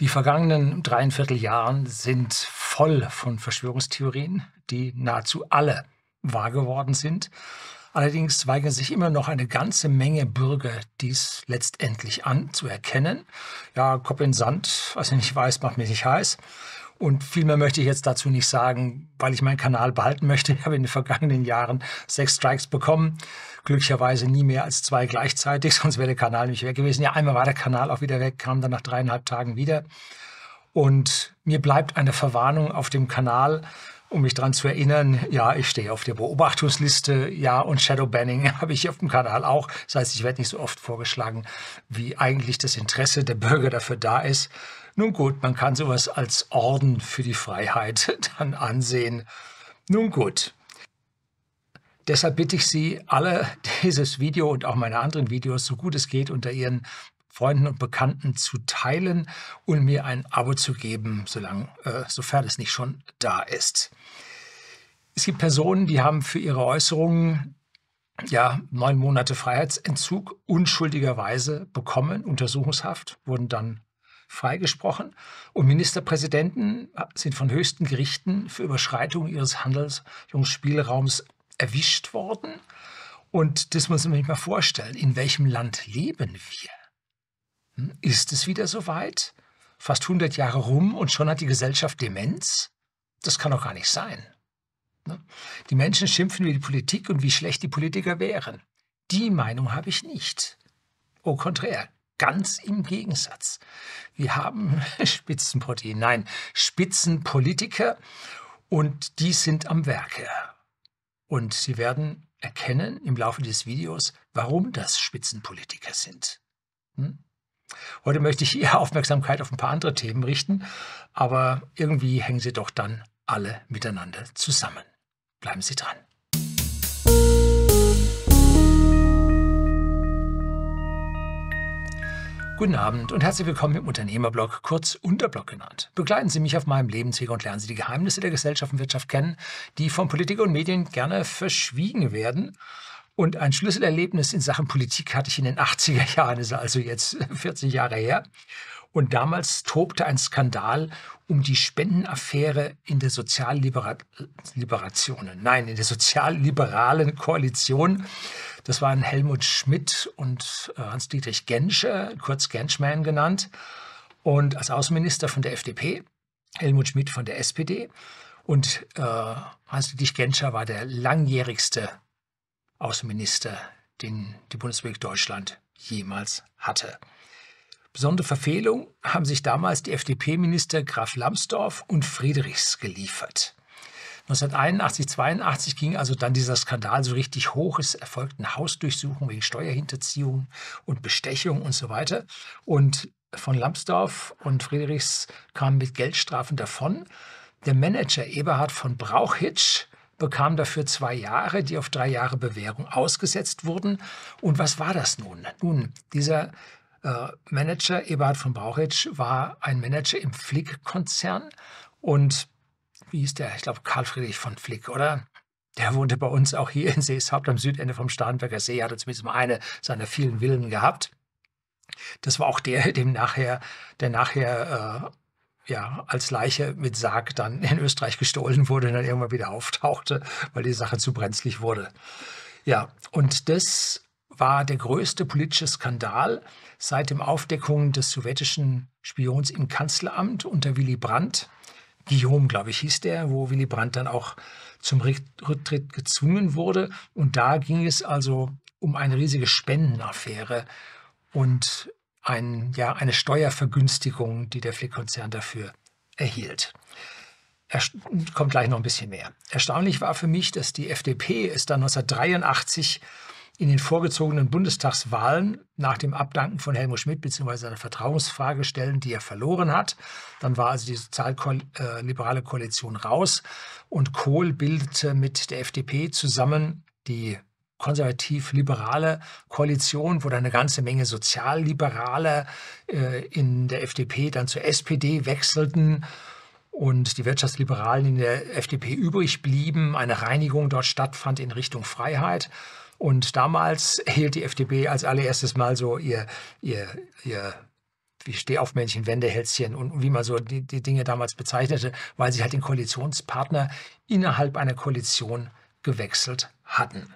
Die vergangenen dreiviertel Jahren sind voll von Verschwörungstheorien, die nahezu alle wahr geworden sind. Allerdings weigern sich immer noch eine ganze Menge Bürger, dies letztendlich anzuerkennen. Ja, Kopf in Sand, was ich nicht weiß, macht mir nicht heiß. Und viel mehr möchte ich jetzt dazu nicht sagen, weil ich meinen Kanal behalten möchte. Ich habe in den vergangenen Jahren sechs Strikes bekommen. Glücklicherweise nie mehr als zwei gleichzeitig, sonst wäre der Kanal nicht weg gewesen. Ja, einmal war der Kanal auch wieder weg, kam dann nach dreieinhalb Tagen wieder. Und mir bleibt eine Verwarnung auf dem Kanal, um mich daran zu erinnern, ja, ich stehe auf der Beobachtungsliste, ja, und Shadowbanning habe ich auf dem Kanal auch. Das heißt, ich werde nicht so oft vorgeschlagen, wie eigentlich das Interesse der Bürger dafür da ist. Nun gut, man kann sowas als Orden für die Freiheit dann ansehen. Nun gut. Deshalb bitte ich Sie, alle dieses Video und auch meine anderen Videos, so gut es geht, unter Ihren Freunden und Bekannten zu teilen und mir ein Abo zu geben, solange, äh, sofern es nicht schon da ist. Es gibt Personen, die haben für ihre Äußerungen ja, neun Monate Freiheitsentzug unschuldigerweise bekommen, Untersuchungshaft, wurden dann freigesprochen und Ministerpräsidenten äh, sind von höchsten Gerichten für Überschreitung ihres Handlungsspielraums erwischt worden. Und das muss man sich mal vorstellen, in welchem Land leben wir? Hm, ist es wieder so weit? Fast 100 Jahre rum und schon hat die Gesellschaft Demenz? Das kann doch gar nicht sein. Hm? Die Menschen schimpfen über die Politik und wie schlecht die Politiker wären. Die Meinung habe ich nicht. Au contraire, Ganz im Gegensatz. Wir haben Spitzenprotein, nein, Spitzenpolitiker und die sind am Werke. Und Sie werden erkennen im Laufe dieses Videos, warum das Spitzenpolitiker sind. Hm? Heute möchte ich Ihre Aufmerksamkeit auf ein paar andere Themen richten, aber irgendwie hängen sie doch dann alle miteinander zusammen. Bleiben Sie dran. Guten Abend und herzlich willkommen im Unternehmerblog, kurz Unterblog genannt. Begleiten Sie mich auf meinem Lebensweg und lernen Sie die Geheimnisse der Gesellschaft und Wirtschaft kennen, die von Politik und Medien gerne verschwiegen werden. Und ein Schlüsselerlebnis in Sachen Politik hatte ich in den 80er Jahren, ist also jetzt 40 Jahre her. Und damals tobte ein Skandal um die Spendenaffäre in der Sozialliberationen, nein, in der sozialliberalen Koalition das waren Helmut Schmidt und äh, Hans-Dietrich Genscher, kurz Genschmann genannt, und als Außenminister von der FDP, Helmut Schmidt von der SPD. Und äh, Hans-Dietrich Genscher war der langjährigste Außenminister, den die Bundesrepublik Deutschland jemals hatte. Besondere Verfehlung haben sich damals die FDP-Minister Graf Lambsdorff und Friedrichs geliefert. 1981, 82 ging also dann dieser Skandal so richtig hoch. Es erfolgten Hausdurchsuchungen wegen Steuerhinterziehung und Bestechung und so weiter. Und von Lambsdorff und Friedrichs kamen mit Geldstrafen davon. Der Manager Eberhard von Brauchitsch bekam dafür zwei Jahre, die auf drei Jahre Bewährung ausgesetzt wurden. Und was war das nun? Nun, dieser äh, Manager Eberhard von Brauchitsch war ein Manager im Flick-Konzern und wie hieß der? Ich glaube, Karl Friedrich von Flick, oder? Der wohnte bei uns auch hier in Seeshaupt am Südende vom Starnberger See, hatte zumindest mal eine seiner vielen Villen gehabt. Das war auch der, dem nachher, der nachher äh, ja, als Leiche mit Sarg dann in Österreich gestohlen wurde und dann irgendwann wieder auftauchte, weil die Sache zu brenzlig wurde. Ja, und das war der größte politische Skandal seit dem Aufdeckung des sowjetischen Spions im Kanzleramt unter Willy Brandt Guillaume, glaube ich, hieß der, wo Willy Brandt dann auch zum Rücktritt gezwungen wurde. Und da ging es also um eine riesige Spendenaffäre und ein, ja, eine Steuervergünstigung, die der Flick-Konzern dafür erhielt. Er kommt gleich noch ein bisschen mehr. Erstaunlich war für mich, dass die FDP es dann 1983 in den vorgezogenen Bundestagswahlen nach dem Abdanken von Helmut Schmidt bzw. seiner Vertrauensfrage stellen, die er verloren hat. Dann war also die sozialliberale äh, Koalition raus und Kohl bildete mit der FDP zusammen die konservativ-liberale Koalition, wo dann eine ganze Menge Sozialliberale äh, in der FDP dann zur SPD wechselten und die Wirtschaftsliberalen in der FDP übrig blieben, eine Reinigung dort stattfand in Richtung Freiheit. Und damals hielt die FDP als allererstes Mal so ihr, ihr, ihr wie Stehaufmännchen, Wendehälschen und wie man so die, die Dinge damals bezeichnete, weil sie halt den Koalitionspartner innerhalb einer Koalition gewechselt hatten.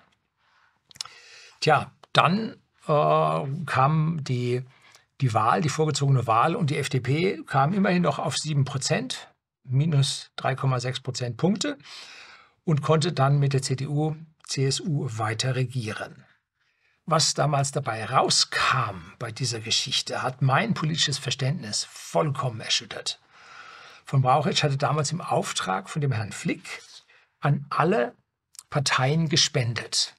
Tja, dann äh, kam die, die Wahl, die vorgezogene Wahl und die FDP kam immerhin noch auf 7 Prozent, minus 3,6 Prozent Punkte und konnte dann mit der CDU CSU weiter regieren. Was damals dabei rauskam bei dieser Geschichte, hat mein politisches Verständnis vollkommen erschüttert. Von Brauchitsch hatte damals im Auftrag von dem Herrn Flick an alle Parteien gespendet.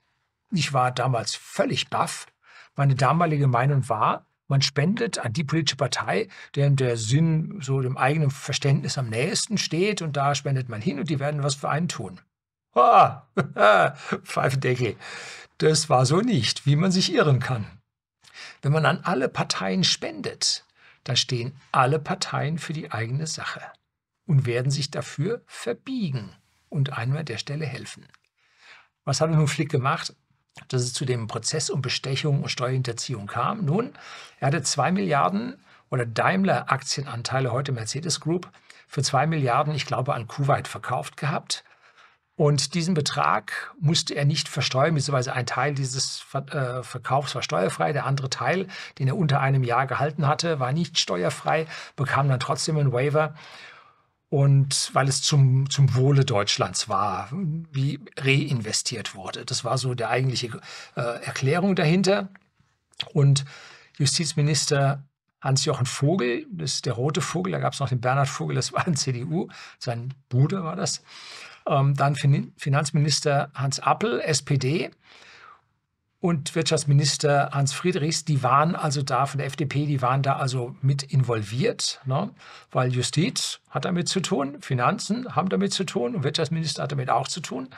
Ich war damals völlig baff. Meine damalige Meinung war, man spendet an die politische Partei, deren der Sinn so dem eigenen Verständnis am nächsten steht und da spendet man hin und die werden was für einen tun. Ah, Pfeifendeckel. Das war so nicht, wie man sich irren kann. Wenn man an alle Parteien spendet, dann stehen alle Parteien für die eigene Sache und werden sich dafür verbiegen und einmal der Stelle helfen. Was hat nun Flick gemacht, dass es zu dem Prozess um Bestechung und Steuerhinterziehung kam? Nun, er hatte 2 Milliarden oder Daimler Aktienanteile, heute Mercedes Group, für 2 Milliarden, ich glaube, an Kuwait verkauft gehabt und diesen Betrag musste er nicht versteuern, beziehungsweise ein Teil dieses äh, Verkaufs war steuerfrei, der andere Teil, den er unter einem Jahr gehalten hatte, war nicht steuerfrei, bekam dann trotzdem einen Waiver. Und weil es zum, zum Wohle Deutschlands war, wie reinvestiert wurde. Das war so der eigentliche äh, Erklärung dahinter. Und Justizminister Hans-Jochen Vogel, das ist der rote Vogel, da gab es noch den Bernhard Vogel, das war ein CDU, sein Bruder war das, ähm, dann Finanzminister Hans Appel, SPD, und Wirtschaftsminister Hans Friedrichs, die waren also da von der FDP, die waren da also mit involviert, ne? weil Justiz hat damit zu tun, Finanzen haben damit zu tun und Wirtschaftsminister hat damit auch zu tun.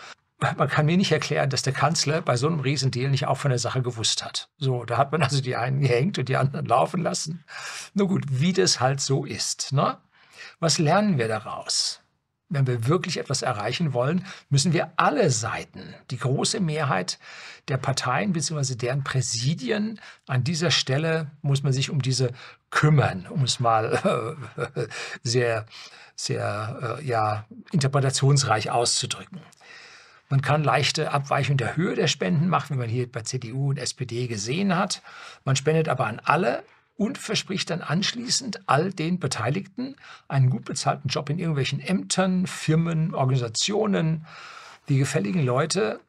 Man kann mir nicht erklären, dass der Kanzler bei so einem Riesendeal nicht auch von der Sache gewusst hat. So, da hat man also die einen gehängt und die anderen laufen lassen. Nur gut, wie das halt so ist. Ne? Was lernen wir daraus? wenn wir wirklich etwas erreichen wollen, müssen wir alle Seiten, die große Mehrheit der Parteien bzw. deren Präsidien, an dieser Stelle muss man sich um diese kümmern, um es mal äh, sehr, sehr äh, ja, interpretationsreich auszudrücken. Man kann leichte Abweichungen der Höhe der Spenden machen, wie man hier bei CDU und SPD gesehen hat. Man spendet aber an alle und verspricht dann anschließend all den Beteiligten einen gut bezahlten Job in irgendwelchen Ämtern, Firmen, Organisationen, die gefälligen Leute,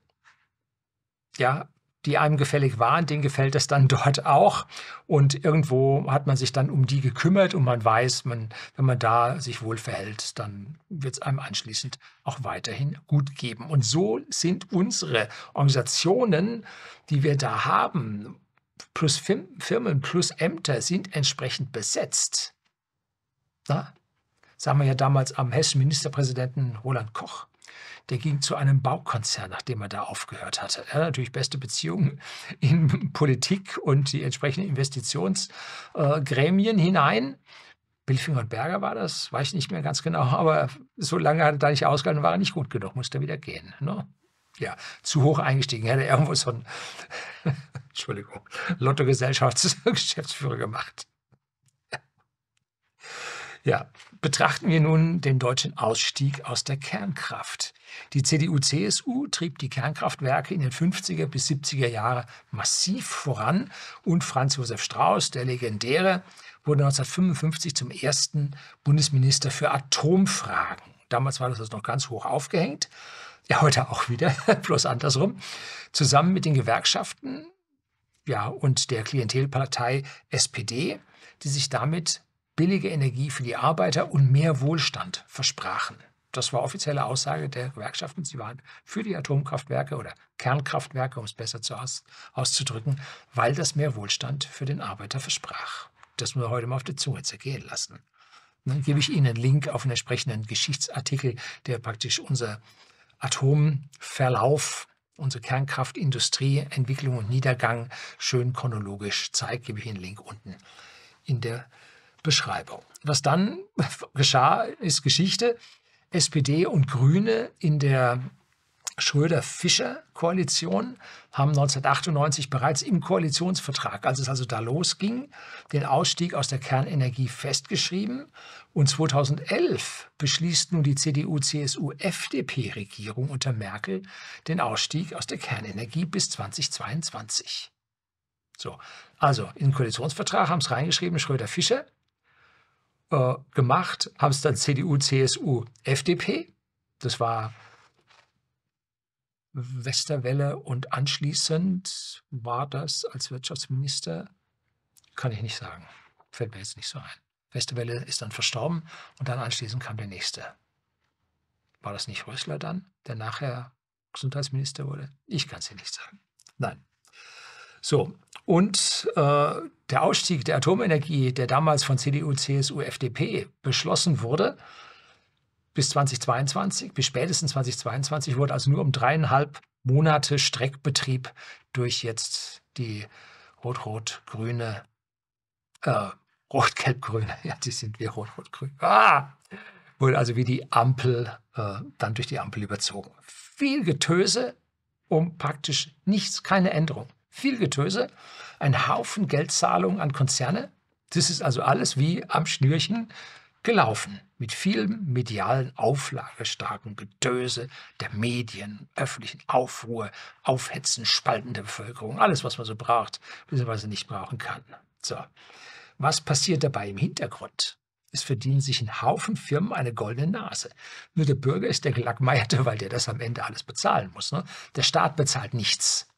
ja, die einem gefällig waren, denen gefällt das dann dort auch. Und irgendwo hat man sich dann um die gekümmert und man weiß, man, wenn man da sich wohl verhält, dann wird es einem anschließend auch weiterhin gut geben. Und so sind unsere Organisationen, die wir da haben, plus Firmen plus Ämter sind entsprechend besetzt. Na? Das haben wir ja damals am hessischen Ministerpräsidenten Roland Koch. Der ging zu einem Baukonzern, nachdem er da aufgehört hatte. Er hat natürlich beste Beziehungen in Politik und die entsprechenden Investitionsgremien hinein. Billfinger und Berger war das, weiß ich nicht mehr ganz genau, aber so lange hat er da nicht ausgehalten, war er nicht gut genug, musste wieder gehen. Ne? Ja, zu hoch eingestiegen, hätte irgendwo so ein Entschuldigung, Lotto-Gesellschaftsgeschäftsführer gemacht. Ja, betrachten wir nun den deutschen Ausstieg aus der Kernkraft. Die CDU-CSU trieb die Kernkraftwerke in den 50er bis 70er Jahren massiv voran und Franz Josef Strauß, der Legendäre, wurde 1955 zum ersten Bundesminister für Atomfragen. Damals war das also noch ganz hoch aufgehängt. Ja, heute auch wieder, bloß andersrum. Zusammen mit den Gewerkschaften ja, und der Klientelpartei SPD, die sich damit billige Energie für die Arbeiter und mehr Wohlstand versprachen. Das war offizielle Aussage der Gewerkschaften. Sie waren für die Atomkraftwerke oder Kernkraftwerke, um es besser aus, auszudrücken, weil das mehr Wohlstand für den Arbeiter versprach. Das müssen wir heute mal auf die Zunge zergehen lassen. Dann gebe ich Ihnen einen Link auf einen entsprechenden Geschichtsartikel, der praktisch unser Atomverlauf unsere Kernkraftindustrie, Entwicklung und Niedergang schön chronologisch zeigt, gebe ich Ihnen einen Link unten in der Beschreibung. Was dann geschah, ist Geschichte. SPD und Grüne in der Schröder-Fischer-Koalition haben 1998 bereits im Koalitionsvertrag, als es also da losging, den Ausstieg aus der Kernenergie festgeschrieben. Und 2011 beschließt nun die CDU-CSU-FDP-Regierung unter Merkel den Ausstieg aus der Kernenergie bis 2022. So, also in den Koalitionsvertrag haben es reingeschrieben, Schröder-Fischer äh, gemacht, haben es dann CDU, CSU, FDP. Das war Westerwelle und anschließend war das als Wirtschaftsminister, kann ich nicht sagen, fällt mir jetzt nicht so ein. Westerwelle ist dann verstorben und dann anschließend kam der nächste. War das nicht Rösler dann, der nachher Gesundheitsminister wurde? Ich kann es dir nicht sagen. Nein. So, und äh, der Ausstieg der Atomenergie, der damals von CDU, CSU, FDP beschlossen wurde, bis 2022, bis spätestens 2022 wurde also nur um dreieinhalb Monate Streckbetrieb durch jetzt die rot-rot-grüne, äh, rot-gelb-grüne, ja, die sind wir rot-rot-grün. Ah! Wurde also wie die Ampel, äh, dann durch die Ampel überzogen. Viel Getöse um praktisch nichts, keine Änderung. Viel Getöse, ein Haufen Geldzahlungen an Konzerne. Das ist also alles wie am Schnürchen gelaufen, mit vielem medialen, auflagestarken Gedöse der Medien, öffentlichen Aufruhr, Aufhetzen, Spalten der Bevölkerung, alles, was man so braucht, beziehungsweise nicht brauchen kann. So. Was passiert dabei im Hintergrund? Es verdienen sich ein Haufen Firmen eine goldene Nase. Nur der Bürger ist der Gelackmeierte, weil der das am Ende alles bezahlen muss. Ne? Der Staat bezahlt nichts.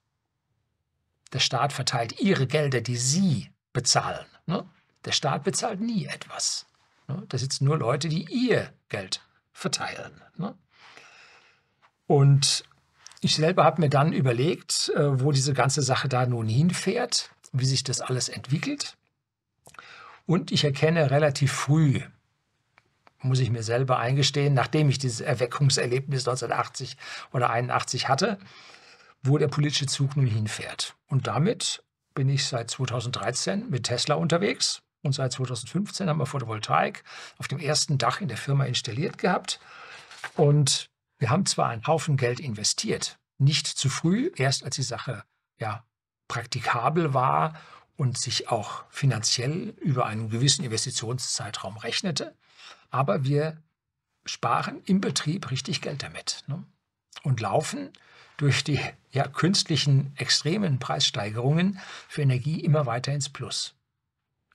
Der Staat verteilt ihre Gelder, die sie bezahlen. Ne? Der Staat bezahlt nie etwas. Ne? Da sitzen nur Leute, die ihr Geld verteilen. Ne? Und ich selber habe mir dann überlegt, äh, wo diese ganze Sache da nun hinfährt, wie sich das alles entwickelt. Und ich erkenne relativ früh, muss ich mir selber eingestehen, nachdem ich dieses Erweckungserlebnis 1980 oder 81 hatte, wo der politische Zug nun hinfährt. Und damit bin ich seit 2013 mit Tesla unterwegs und seit 2015 haben wir Photovoltaik auf dem ersten Dach in der Firma installiert gehabt. Und wir haben zwar einen Haufen Geld investiert, nicht zu früh, erst als die Sache ja praktikabel war und sich auch finanziell über einen gewissen Investitionszeitraum rechnete, aber wir sparen im Betrieb richtig Geld damit ne? und laufen durch die ja, künstlichen extremen Preissteigerungen für Energie immer weiter ins Plus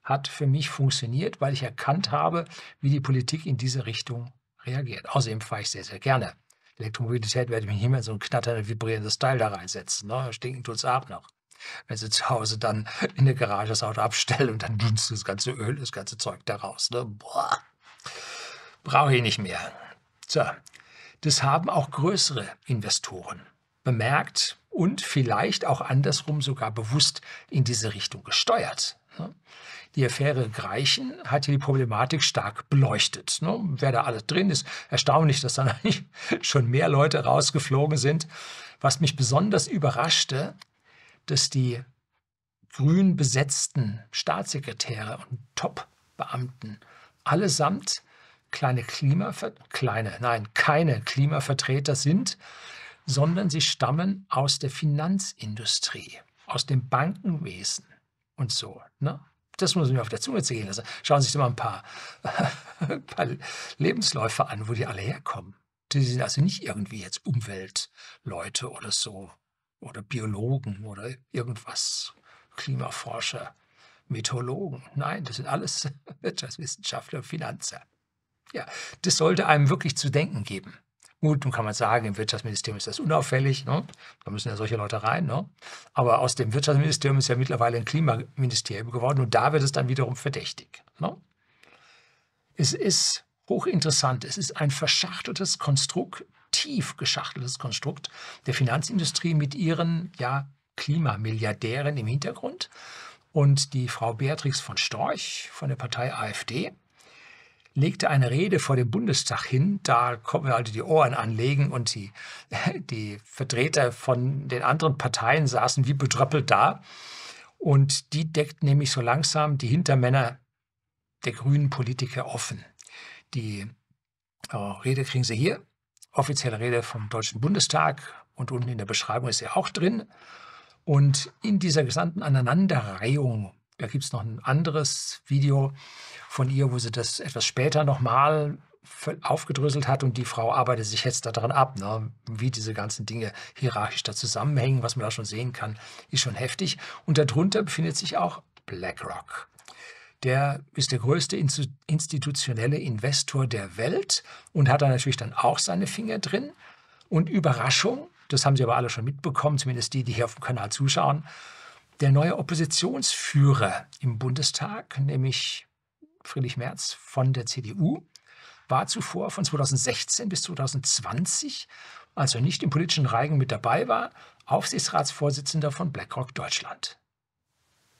hat für mich funktioniert, weil ich erkannt habe, wie die Politik in diese Richtung reagiert. Außerdem fahre ich sehr, sehr gerne. Elektromobilität werde ich mich nicht mehr in so ein knatterndes, vibrierendes Teil da reinsetzen. Ne? Stinken tut es auch noch. Wenn sie zu Hause dann in der Garage das Auto abstellen und dann dünstet das ganze Öl, das ganze Zeug da raus. Ne? Boah, brauche ich nicht mehr. So, das haben auch größere Investoren bemerkt und vielleicht auch andersrum sogar bewusst in diese Richtung gesteuert. Ne? Die Affäre Greichen hat hier die Problematik stark beleuchtet. Ne? Wer da alles drin ist, erstaunlich, dass da schon mehr Leute rausgeflogen sind. Was mich besonders überraschte, dass die grün besetzten Staatssekretäre und Top-Beamten allesamt kleine Klimaver kleine, nein, keine Klimavertreter sind, sondern sie stammen aus der Finanzindustrie, aus dem Bankenwesen und so. Ne? das muss ich mir auf der Zunge zergehen lassen. Schauen Sie sich mal ein paar, ein paar Lebensläufe an, wo die alle herkommen. Die sind also nicht irgendwie jetzt Umweltleute oder so oder Biologen oder irgendwas, Klimaforscher, Meteorologen. Nein, das sind alles Wirtschaftswissenschaftler und Finanzer. Ja, das sollte einem wirklich zu denken geben. Gut, nun kann man sagen, im Wirtschaftsministerium ist das unauffällig. Ne? Da müssen ja solche Leute rein. Ne? Aber aus dem Wirtschaftsministerium ist ja mittlerweile ein Klimaministerium geworden und da wird es dann wiederum verdächtig. Ne? Es ist hochinteressant. Es ist ein verschachteltes Konstrukt, tief geschachteltes Konstrukt der Finanzindustrie mit ihren ja, Klimamilliardären im Hintergrund. Und die Frau Beatrix von Storch von der Partei AfD legte eine Rede vor dem Bundestag hin. Da konnten wir also die Ohren anlegen und die, die Vertreter von den anderen Parteien saßen wie betröppelt da. Und die deckten nämlich so langsam die Hintermänner der grünen Politiker offen. Die äh, Rede kriegen Sie hier, offizielle Rede vom Deutschen Bundestag und unten in der Beschreibung ist sie auch drin. Und in dieser gesamten Aneinanderreihung da gibt es noch ein anderes Video von ihr, wo sie das etwas später nochmal aufgedröselt hat und die Frau arbeitet sich jetzt daran ab, ne? wie diese ganzen Dinge hierarchisch da zusammenhängen, was man da schon sehen kann, ist schon heftig. Und darunter befindet sich auch BlackRock. Der ist der größte institutionelle Investor der Welt und hat da natürlich dann auch seine Finger drin. Und Überraschung, das haben Sie aber alle schon mitbekommen, zumindest die, die hier auf dem Kanal zuschauen, der neue Oppositionsführer im Bundestag, nämlich Friedrich Merz von der CDU, war zuvor von 2016 bis 2020, als er nicht im politischen Reigen mit dabei war, Aufsichtsratsvorsitzender von BlackRock Deutschland.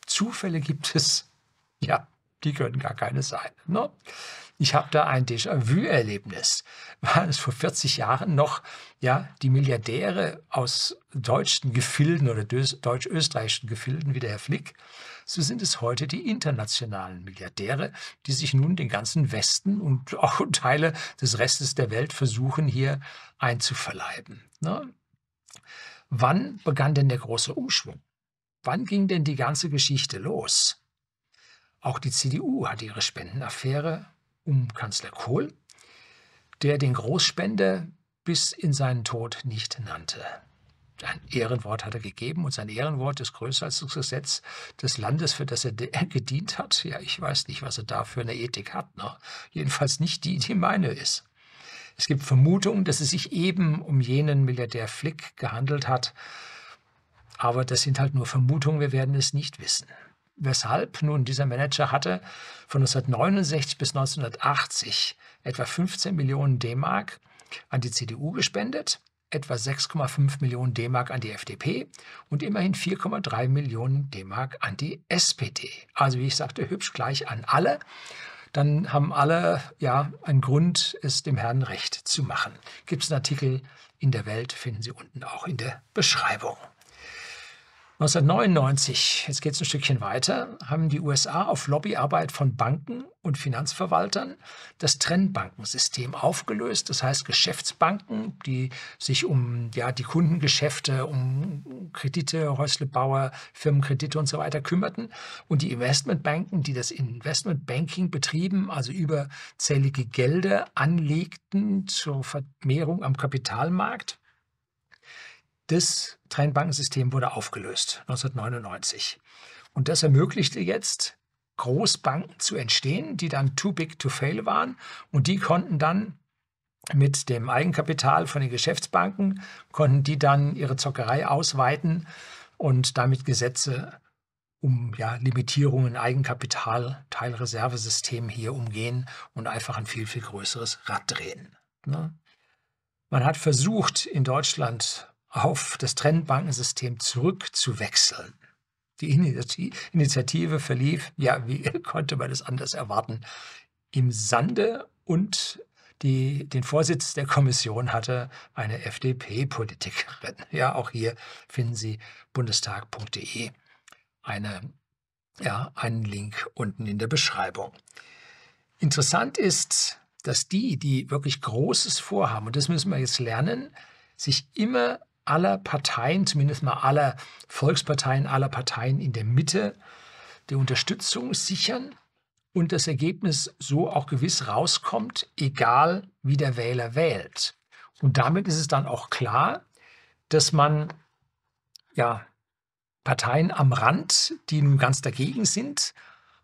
Zufälle gibt es. Ja, die können gar keine sein. Ne? Ich habe da ein Déjà-vu-Erlebnis, weil es vor 40 Jahren noch ja, die Milliardäre aus deutschen Gefilden oder deutsch-österreichischen Gefilden wie der Herr Flick, so sind es heute die internationalen Milliardäre, die sich nun den ganzen Westen und auch Teile des Restes der Welt versuchen, hier einzuverleiben. Ne? Wann begann denn der große Umschwung? Wann ging denn die ganze Geschichte los? Auch die CDU hat ihre Spendenaffäre um Kanzler Kohl, der den Großspender bis in seinen Tod nicht nannte. Ein Ehrenwort hat er gegeben und sein Ehrenwort ist größer als das Gesetz des Landes, für das er gedient hat. Ja, ich weiß nicht, was er da für eine Ethik hat. Ne? Jedenfalls nicht die, die meine ist. Es gibt Vermutungen, dass es sich eben um jenen Milliardär Flick gehandelt hat. Aber das sind halt nur Vermutungen, wir werden es nicht wissen. Weshalb? Nun, dieser Manager hatte von 1969 bis 1980 etwa 15 Millionen D-Mark an die CDU gespendet, etwa 6,5 Millionen D-Mark an die FDP und immerhin 4,3 Millionen D-Mark an die SPD. Also wie ich sagte, hübsch gleich an alle. Dann haben alle ja einen Grund, es dem Herrn recht zu machen. Gibt es einen Artikel in der Welt, finden Sie unten auch in der Beschreibung. 1999, jetzt geht es ein Stückchen weiter, haben die USA auf Lobbyarbeit von Banken und Finanzverwaltern das Trennbankensystem aufgelöst. Das heißt, Geschäftsbanken, die sich um ja, die Kundengeschäfte, um Kredite, Häuslebauer, Firmenkredite und so weiter kümmerten und die Investmentbanken, die das Investmentbanking betrieben, also überzählige Gelder anlegten zur Vermehrung am Kapitalmarkt. Das Trennbankensystem wurde aufgelöst 1999. Und das ermöglichte jetzt, Großbanken zu entstehen, die dann too big to fail waren. Und die konnten dann mit dem Eigenkapital von den Geschäftsbanken, konnten die dann ihre Zockerei ausweiten und damit Gesetze um ja, Limitierungen, Eigenkapital, Teilreservesystem hier umgehen und einfach ein viel, viel größeres Rad drehen. Ne? Man hat versucht, in Deutschland auf das Trennbankensystem zurückzuwechseln. Die Initiative verlief, ja, wie konnte man das anders erwarten, im Sande und die den Vorsitz der Kommission hatte, eine FDP-Politikerin. Ja, auch hier finden Sie bundestag.de eine, ja, einen Link unten in der Beschreibung. Interessant ist, dass die, die wirklich Großes vorhaben, und das müssen wir jetzt lernen, sich immer aller Parteien, zumindest mal aller Volksparteien, aller Parteien in der Mitte, die Unterstützung sichern und das Ergebnis so auch gewiss rauskommt, egal wie der Wähler wählt. Und damit ist es dann auch klar, dass man ja, Parteien am Rand, die nun ganz dagegen sind,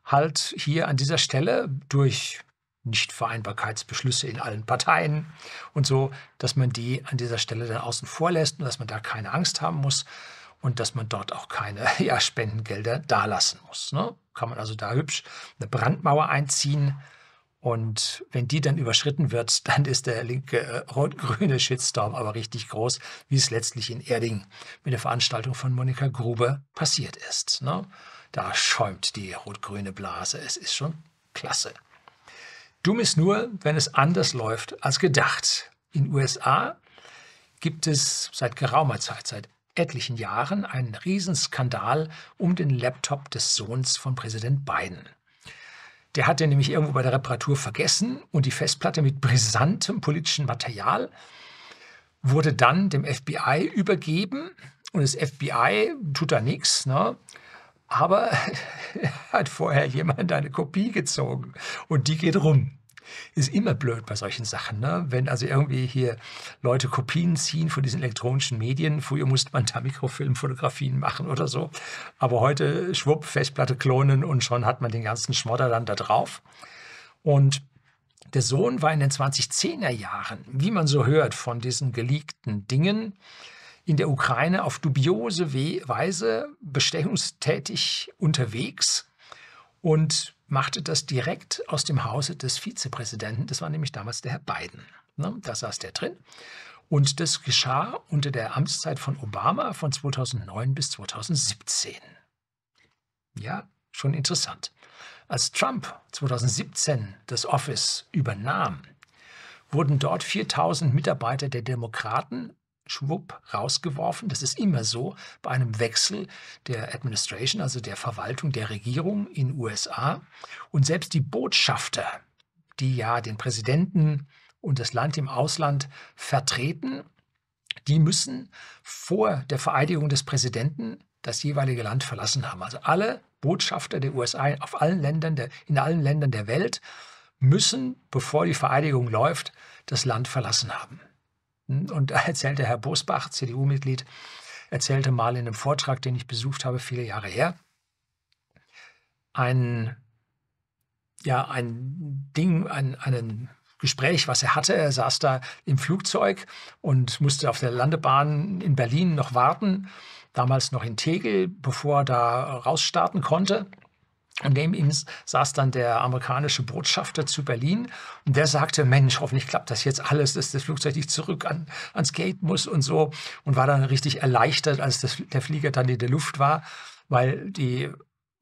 halt hier an dieser Stelle durch Nichtvereinbarkeitsbeschlüsse in allen Parteien und so, dass man die an dieser Stelle dann außen vor lässt und dass man da keine Angst haben muss und dass man dort auch keine ja, Spendengelder dalassen muss. Ne? Kann man also da hübsch eine Brandmauer einziehen und wenn die dann überschritten wird, dann ist der linke äh, rot-grüne Shitstorm aber richtig groß, wie es letztlich in Erding mit der Veranstaltung von Monika Grube passiert ist. Ne? Da schäumt die rot-grüne Blase. Es ist schon klasse. Dumm ist nur, wenn es anders läuft als gedacht. In USA gibt es seit geraumer Zeit, seit etlichen Jahren, einen Riesenskandal um den Laptop des Sohns von Präsident Biden. Der hat den nämlich irgendwo bei der Reparatur vergessen und die Festplatte mit brisantem politischem Material wurde dann dem FBI übergeben und das FBI tut da nichts. Ne? Aber hat vorher jemand eine Kopie gezogen und die geht rum. Ist immer blöd bei solchen Sachen, ne? wenn also irgendwie hier Leute Kopien ziehen von diesen elektronischen Medien. Früher musste man da Mikrofilmfotografien machen oder so. Aber heute schwupp, Festplatte klonen und schon hat man den ganzen Schmodder dann da drauf. Und der Sohn war in den 2010er Jahren, wie man so hört, von diesen geleakten Dingen in der Ukraine auf dubiose Weise bestechungstätig unterwegs und machte das direkt aus dem Hause des Vizepräsidenten. Das war nämlich damals der Herr Biden. Ne? Da saß der drin. Und das geschah unter der Amtszeit von Obama von 2009 bis 2017. Ja, schon interessant. Als Trump 2017 das Office übernahm, wurden dort 4000 Mitarbeiter der Demokraten schwupp rausgeworfen. Das ist immer so bei einem Wechsel der Administration, also der Verwaltung der Regierung in USA. Und selbst die Botschafter, die ja den Präsidenten und das Land im Ausland vertreten, die müssen vor der Vereidigung des Präsidenten das jeweilige Land verlassen haben. Also alle Botschafter der USA auf allen Ländern der, in allen Ländern der Welt müssen, bevor die Vereidigung läuft, das Land verlassen haben. Hm, und erzählte Herr Bosbach, CDU-Mitglied, erzählte mal in einem Vortrag, den ich besucht habe, viele Jahre her, ein, ja, ein Ding, ein, einen Gespräch, was er hatte. Er saß da im Flugzeug und musste auf der Landebahn in Berlin noch warten, damals noch in Tegel, bevor er da rausstarten konnte. Und neben ihm saß dann der amerikanische Botschafter zu Berlin und der sagte, Mensch, hoffentlich klappt das jetzt alles, dass das Flugzeug nicht zurück an, ans Gate muss und so und war dann richtig erleichtert, als das, der Flieger dann in der Luft war, weil die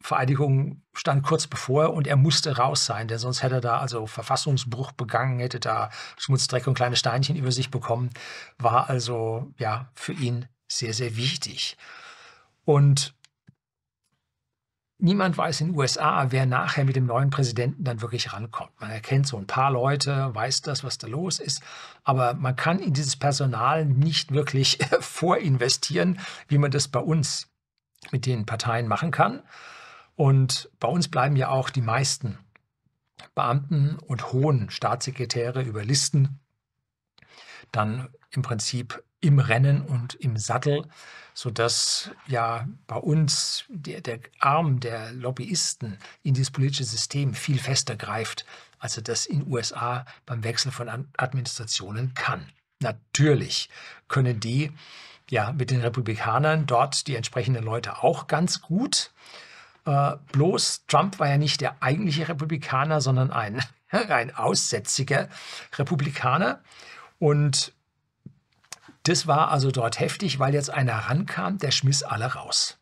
Vereidigung stand kurz bevor und er musste raus sein, denn sonst hätte er da also Verfassungsbruch begangen, hätte da Schmutzdreck und kleine Steinchen über sich bekommen, war also ja für ihn sehr, sehr wichtig. Und Niemand weiß in den USA, wer nachher mit dem neuen Präsidenten dann wirklich rankommt. Man erkennt so ein paar Leute, weiß das, was da los ist, aber man kann in dieses Personal nicht wirklich vorinvestieren, wie man das bei uns mit den Parteien machen kann. Und bei uns bleiben ja auch die meisten Beamten und hohen Staatssekretäre über Listen dann im Prinzip im Rennen und im Sattel, sodass ja bei uns der, der Arm der Lobbyisten in dieses politische System viel fester greift, als er das in USA beim Wechsel von Administrationen kann. Natürlich können die ja mit den Republikanern dort die entsprechenden Leute auch ganz gut. Äh, bloß Trump war ja nicht der eigentliche Republikaner, sondern ein, ein aussätziger Republikaner. Und das war also dort heftig, weil jetzt einer rankam, der schmiss alle raus.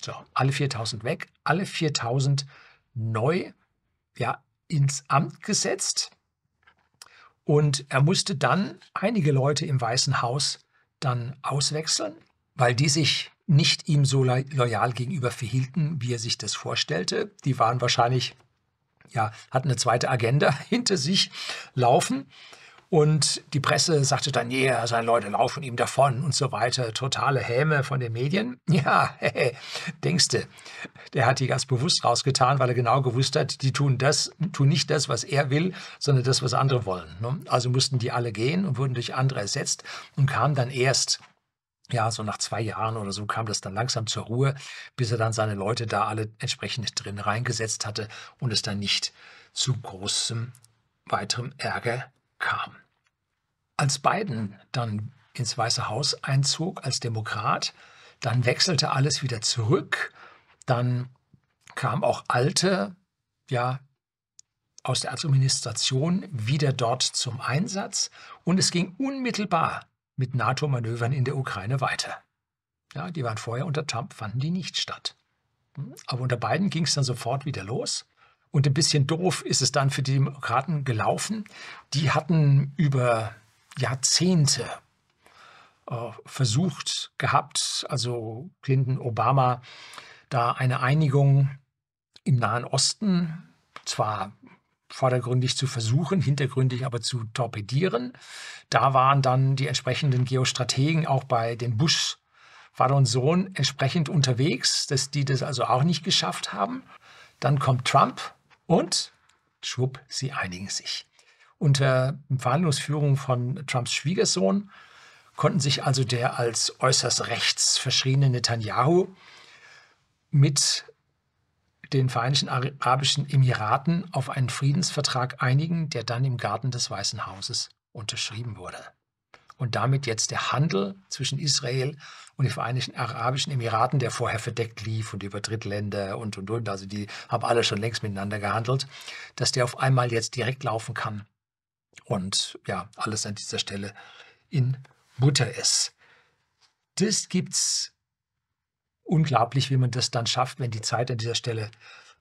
So, alle 4000 weg, alle 4000 neu ja, ins Amt gesetzt. Und er musste dann einige Leute im Weißen Haus dann auswechseln, weil die sich nicht ihm so loyal gegenüber verhielten, wie er sich das vorstellte. Die waren wahrscheinlich, ja, hatten eine zweite Agenda hinter sich laufen. Und die Presse sagte dann, ja, yeah, seine Leute laufen ihm davon und so weiter. Totale Häme von den Medien. Ja, hey, denkste, der hat die ganz bewusst rausgetan, weil er genau gewusst hat, die tun das, tun nicht das, was er will, sondern das, was andere wollen. Ne? Also mussten die alle gehen und wurden durch andere ersetzt und kamen dann erst ja, so nach zwei Jahren oder so kam das dann langsam zur Ruhe, bis er dann seine Leute da alle entsprechend drin reingesetzt hatte und es dann nicht zu großem weiterem Ärger kam. Als Biden dann ins Weiße Haus einzog als Demokrat, dann wechselte alles wieder zurück, dann kam auch alte, ja, aus der Administration wieder dort zum Einsatz und es ging unmittelbar mit NATO-Manövern in der Ukraine weiter. Ja, die waren vorher unter Trump, fanden die nicht statt. Hm, aber unter beiden ging es dann sofort wieder los. Und ein bisschen doof ist es dann für die Demokraten gelaufen. Die hatten über Jahrzehnte äh, versucht gehabt, also Clinton, Obama, da eine Einigung im Nahen Osten zwar vordergründig zu versuchen, hintergründig aber zu torpedieren. Da waren dann die entsprechenden Geostrategen auch bei den Bush Vater und Sohn entsprechend unterwegs, dass die das also auch nicht geschafft haben. Dann kommt Trump und schwupp, sie einigen sich. Unter Verhandlungsführung von Trumps Schwiegersohn konnten sich also der als äußerst rechts verschriebene Netanyahu mit den Vereinigten Arabischen Emiraten auf einen Friedensvertrag einigen, der dann im Garten des Weißen Hauses unterschrieben wurde und damit jetzt der Handel zwischen Israel und den Vereinigten Arabischen Emiraten, der vorher verdeckt lief und über Drittländer und und und, also die haben alle schon längst miteinander gehandelt, dass der auf einmal jetzt direkt laufen kann und ja, alles an dieser Stelle in Butter ist. Das gibt's unglaublich, wie man das dann schafft, wenn die Zeit an dieser Stelle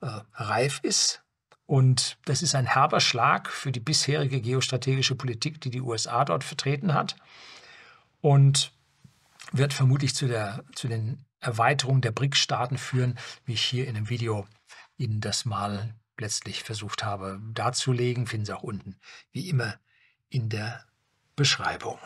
äh, reif ist. Und das ist ein herber Schlag für die bisherige geostrategische Politik, die die USA dort vertreten hat und wird vermutlich zu, der, zu den Erweiterungen der brics staaten führen, wie ich hier in einem Video Ihnen das mal letztlich versucht habe darzulegen. Finden Sie auch unten, wie immer, in der Beschreibung.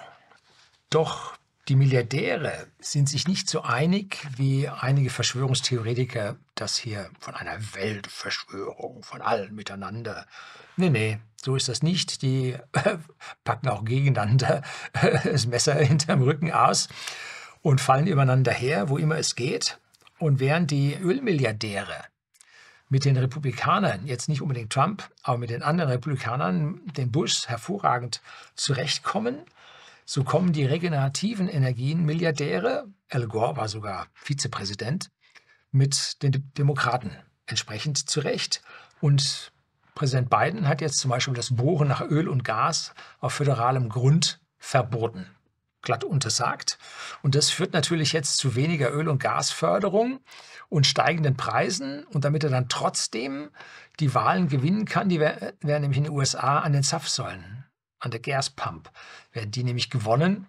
Doch die Milliardäre sind sich nicht so einig, wie einige Verschwörungstheoretiker das hier von einer Weltverschwörung, von allen miteinander. Nee, nee, so ist das nicht. Die äh, packen auch gegeneinander äh, das Messer hinterm Rücken aus und fallen übereinander her, wo immer es geht. Und während die Ölmilliardäre mit den Republikanern, jetzt nicht unbedingt Trump, aber mit den anderen Republikanern, den Bush hervorragend zurechtkommen, so kommen die regenerativen Energien Milliardäre, Al Gore war sogar Vizepräsident, mit den Demokraten entsprechend zurecht. Und Präsident Biden hat jetzt zum Beispiel das Bohren nach Öl und Gas auf föderalem Grund verboten, glatt untersagt. Und das führt natürlich jetzt zu weniger Öl- und Gasförderung und steigenden Preisen. Und damit er dann trotzdem die Wahlen gewinnen kann, die werden nämlich in den USA an den Zapf sollen an der Gaspump werden die nämlich gewonnen.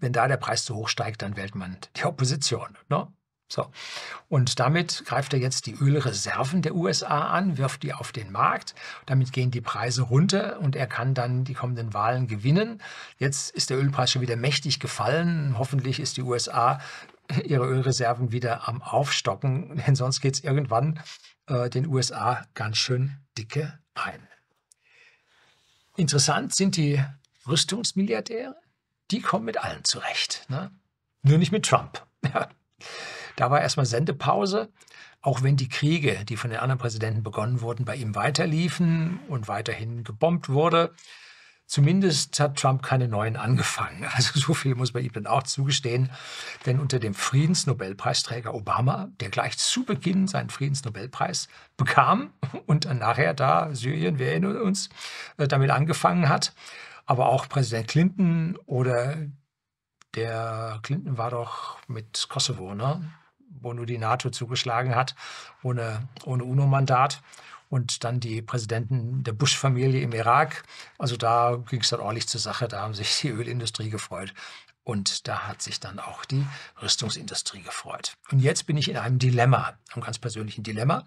Wenn da der Preis zu hoch steigt, dann wählt man die Opposition. Ne? So. Und damit greift er jetzt die Ölreserven der USA an, wirft die auf den Markt. Damit gehen die Preise runter und er kann dann die kommenden Wahlen gewinnen. Jetzt ist der Ölpreis schon wieder mächtig gefallen. Hoffentlich ist die USA ihre Ölreserven wieder am Aufstocken, denn sonst geht es irgendwann äh, den USA ganz schön dicke ein. Interessant sind die Rüstungsmilliardäre, die kommen mit allen zurecht. Ne? Nur nicht mit Trump. Ja. Da war erstmal Sendepause, auch wenn die Kriege, die von den anderen Präsidenten begonnen wurden, bei ihm weiterliefen und weiterhin gebombt wurde. Zumindest hat Trump keine neuen angefangen. Also so viel muss man ihm dann auch zugestehen. Denn unter dem Friedensnobelpreisträger Obama, der gleich zu Beginn seinen Friedensnobelpreis bekam und dann nachher da Syrien, wir erinnern uns, äh, damit angefangen hat, aber auch Präsident Clinton oder der Clinton war doch mit Kosovo, ne? wo nur die NATO zugeschlagen hat, ohne, ohne UNO-Mandat und dann die Präsidenten der Bush-Familie im Irak. Also da ging es dann ordentlich zur Sache, da haben sich die Ölindustrie gefreut. Und da hat sich dann auch die Rüstungsindustrie gefreut. Und jetzt bin ich in einem Dilemma, einem ganz persönlichen Dilemma.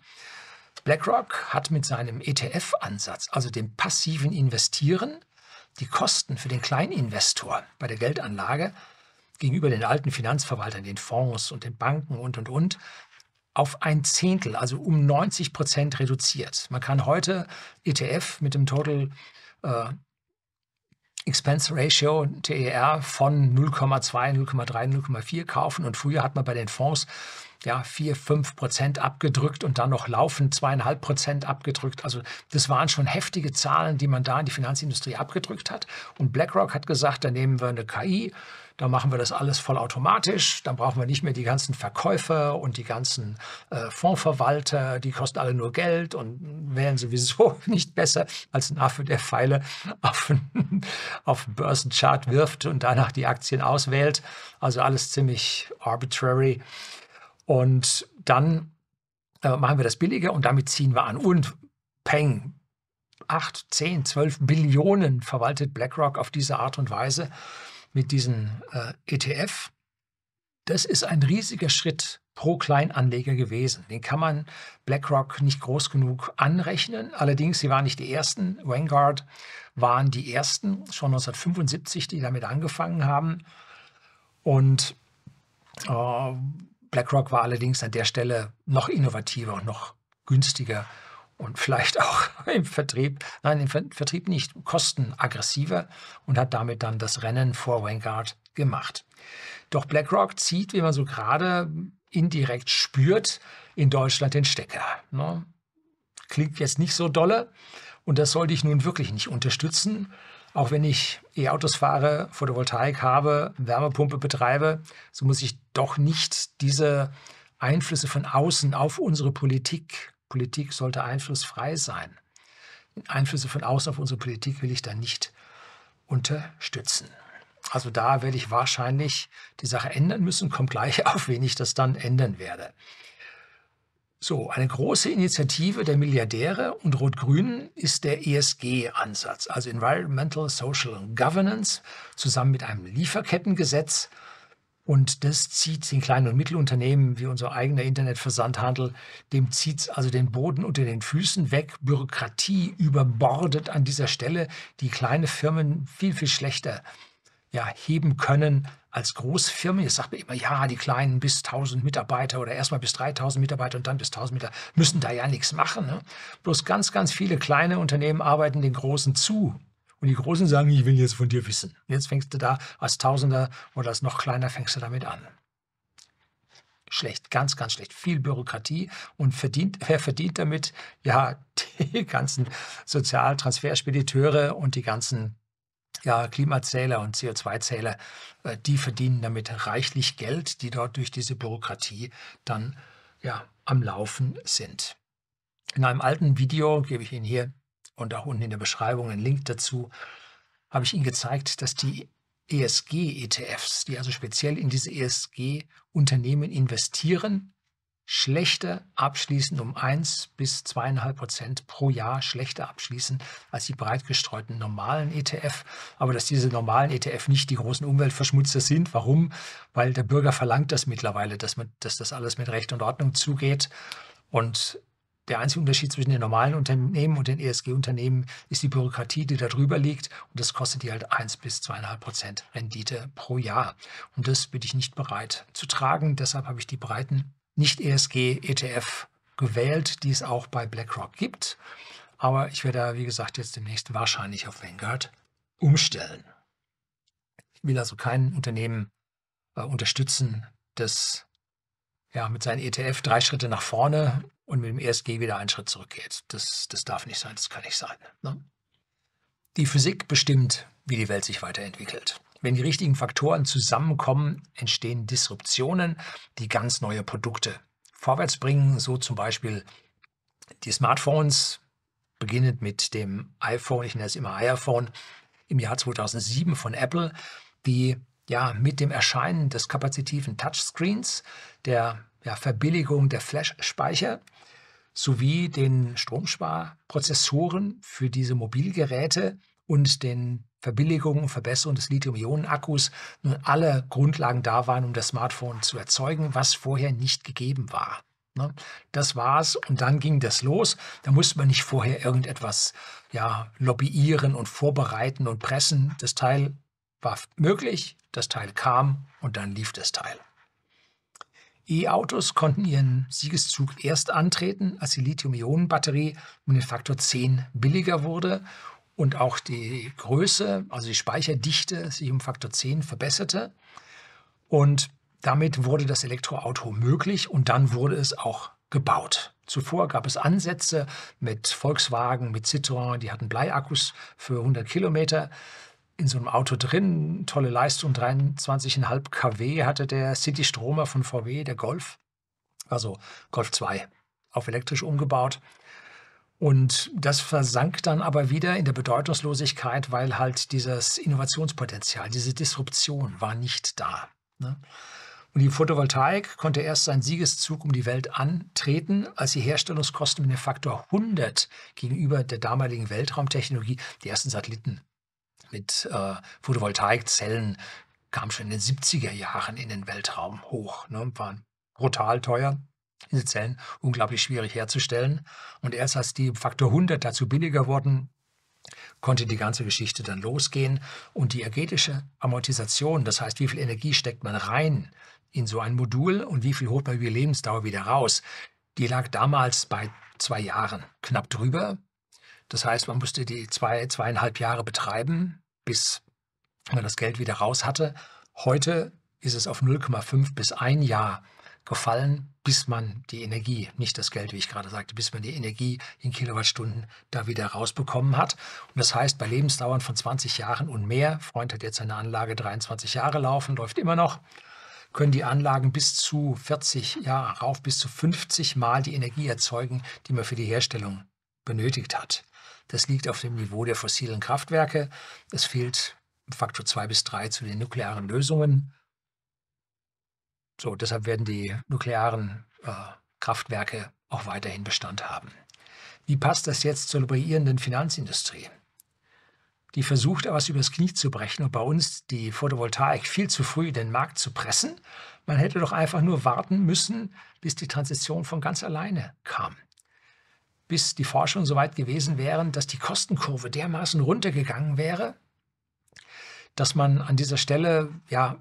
BlackRock hat mit seinem ETF-Ansatz, also dem passiven Investieren, die Kosten für den Kleininvestor bei der Geldanlage gegenüber den alten Finanzverwaltern, den Fonds und den Banken und und und auf ein Zehntel, also um 90 Prozent reduziert. Man kann heute ETF mit dem Total äh, Expense Ratio, TER, von 0,2, 0,3, 0,4 kaufen. Und früher hat man bei den Fonds ja, 4, 5 Prozent abgedrückt und dann noch laufend 2,5 Prozent abgedrückt. Also das waren schon heftige Zahlen, die man da in die Finanzindustrie abgedrückt hat. Und BlackRock hat gesagt, da nehmen wir eine KI, da machen wir das alles vollautomatisch. Dann brauchen wir nicht mehr die ganzen Verkäufer und die ganzen äh, Fondsverwalter. Die kosten alle nur Geld und wären sowieso nicht besser als ein Affe, der Pfeile auf den auf Börsenchart wirft und danach die Aktien auswählt. Also alles ziemlich arbitrary. Und dann äh, machen wir das billiger und damit ziehen wir an. Und peng, 8, 10, 12 Billionen verwaltet BlackRock auf diese Art und Weise mit diesem äh, ETF. Das ist ein riesiger Schritt pro Kleinanleger gewesen. Den kann man BlackRock nicht groß genug anrechnen. Allerdings, sie waren nicht die ersten. Vanguard waren die ersten, schon 1975, die damit angefangen haben. Und äh, BlackRock war allerdings an der Stelle noch innovativer und noch günstiger und vielleicht auch im Vertrieb, nein, im Vertrieb nicht, kostenaggressiver und hat damit dann das Rennen vor Vanguard gemacht. Doch BlackRock zieht, wie man so gerade indirekt spürt, in Deutschland den Stecker. Ne? Klingt jetzt nicht so dolle und das sollte ich nun wirklich nicht unterstützen. Auch wenn ich E-Autos fahre, Photovoltaik habe, Wärmepumpe betreibe, so muss ich doch nicht diese Einflüsse von außen auf unsere Politik Politik sollte einflussfrei sein. Einflüsse von außen auf unsere Politik will ich dann nicht unterstützen. Also da werde ich wahrscheinlich die Sache ändern müssen, kommt gleich auf, wen ich das dann ändern werde. So, eine große Initiative der Milliardäre und Rot-Grünen ist der ESG-Ansatz, also Environmental, Social Governance, zusammen mit einem Lieferkettengesetz, und das zieht den kleinen und Mittelunternehmen, wie unser eigener Internetversandhandel, dem zieht es also den Boden unter den Füßen weg. Bürokratie überbordet an dieser Stelle, die kleine Firmen viel, viel schlechter ja, heben können als Großfirmen. Jetzt sagt man immer, ja, die kleinen bis 1000 Mitarbeiter oder erstmal bis 3000 Mitarbeiter und dann bis 1000 Mitarbeiter müssen da ja nichts machen. Ne? Bloß ganz, ganz viele kleine Unternehmen arbeiten den Großen zu und die Großen sagen, ich will jetzt von dir wissen. Jetzt fängst du da als Tausender oder als noch kleiner fängst du damit an. Schlecht, ganz, ganz schlecht. Viel Bürokratie und verdient, wer verdient damit? Ja, die ganzen Sozialtransferspediteure und die ganzen ja, Klimazähler und CO2-Zähler, äh, die verdienen damit reichlich Geld, die dort durch diese Bürokratie dann ja, am Laufen sind. In einem alten Video gebe ich Ihnen hier und auch unten in der Beschreibung einen Link dazu, habe ich Ihnen gezeigt, dass die ESG-ETFs, die also speziell in diese ESG-Unternehmen investieren, schlechter abschließen, um 1 bis 2,5 Prozent pro Jahr schlechter abschließen als die breit gestreuten normalen ETF. Aber dass diese normalen ETF nicht die großen Umweltverschmutzer sind. Warum? Weil der Bürger verlangt das mittlerweile, dass, man, dass das alles mit Recht und Ordnung zugeht. Und der einzige Unterschied zwischen den normalen Unternehmen und den ESG-Unternehmen ist die Bürokratie, die da drüber liegt. Und das kostet die halt 1 bis 2,5 Prozent Rendite pro Jahr. Und das bin ich nicht bereit zu tragen. Deshalb habe ich die breiten Nicht-ESG-ETF gewählt, die es auch bei BlackRock gibt. Aber ich werde da, wie gesagt, jetzt demnächst wahrscheinlich auf Vanguard umstellen. Ich will also kein Unternehmen äh, unterstützen, das ja, mit seinem ETF drei Schritte nach vorne und mit dem ESG wieder einen Schritt zurückgeht. Das, das darf nicht sein, das kann nicht sein. Ne? Die Physik bestimmt, wie die Welt sich weiterentwickelt. Wenn die richtigen Faktoren zusammenkommen, entstehen Disruptionen, die ganz neue Produkte vorwärts bringen, so zum Beispiel die Smartphones, beginnend mit dem iPhone, ich nenne es immer iPhone, im Jahr 2007 von Apple, die ja mit dem Erscheinen des kapazitiven Touchscreens, der ja, Verbilligung der Flash-Speicher sowie den Stromsparprozessoren für diese Mobilgeräte und den Verbilligungen und Verbesserungen des Lithium-Ionen-Akkus nun alle Grundlagen da waren, um das Smartphone zu erzeugen, was vorher nicht gegeben war. Ne? Das war's und dann ging das los. Da musste man nicht vorher irgendetwas ja, lobbyieren und vorbereiten und pressen. Das Teil war möglich, das Teil kam und dann lief das Teil. E-Autos konnten ihren Siegeszug erst antreten, als die Lithium-Ionen-Batterie um den Faktor 10 billiger wurde und auch die Größe, also die Speicherdichte, sich um Faktor 10 verbesserte. Und damit wurde das Elektroauto möglich und dann wurde es auch gebaut. Zuvor gab es Ansätze mit Volkswagen, mit Citroën, die hatten Bleiakkus für 100 Kilometer in so einem Auto drin. Tolle Leistung, 23,5 kW hatte der City Stromer von VW, der Golf. Also Golf 2, auf elektrisch umgebaut. Und das versank dann aber wieder in der Bedeutungslosigkeit, weil halt dieses Innovationspotenzial, diese Disruption war nicht da. Ne? Und die Photovoltaik konnte erst seinen Siegeszug um die Welt antreten, als die Herstellungskosten mit dem Faktor 100 gegenüber der damaligen Weltraumtechnologie die ersten Satelliten mit äh, Photovoltaikzellen kam schon in den 70er Jahren in den Weltraum hoch. Ne? Waren brutal teuer, diese Zellen unglaublich schwierig herzustellen. Und erst als die Faktor 100 dazu billiger wurden, konnte die ganze Geschichte dann losgehen. Und die energetische Amortisation, das heißt, wie viel Energie steckt man rein in so ein Modul und wie viel holt man über die Lebensdauer wieder raus, die lag damals bei zwei Jahren knapp drüber. Das heißt, man musste die zwei, zweieinhalb Jahre betreiben, bis man das Geld wieder raus hatte. Heute ist es auf 0,5 bis ein Jahr gefallen, bis man die Energie, nicht das Geld, wie ich gerade sagte, bis man die Energie in Kilowattstunden da wieder rausbekommen hat. Und das heißt, bei Lebensdauern von 20 Jahren und mehr, Freund hat jetzt eine Anlage 23 Jahre laufen, läuft immer noch, können die Anlagen bis zu 40, Jahre rauf bis zu 50 Mal die Energie erzeugen, die man für die Herstellung benötigt hat. Das liegt auf dem Niveau der fossilen Kraftwerke. Es fehlt Faktor 2 bis 3 zu den nuklearen Lösungen. So, deshalb werden die nuklearen äh, Kraftwerke auch weiterhin Bestand haben. Wie passt das jetzt zur lubrierenden Finanzindustrie? Die versucht, etwas übers Knie zu brechen und bei uns die Photovoltaik viel zu früh in den Markt zu pressen. Man hätte doch einfach nur warten müssen, bis die Transition von ganz alleine kam bis die Forschung so weit gewesen wären, dass die Kostenkurve dermaßen runtergegangen wäre, dass man an dieser Stelle ja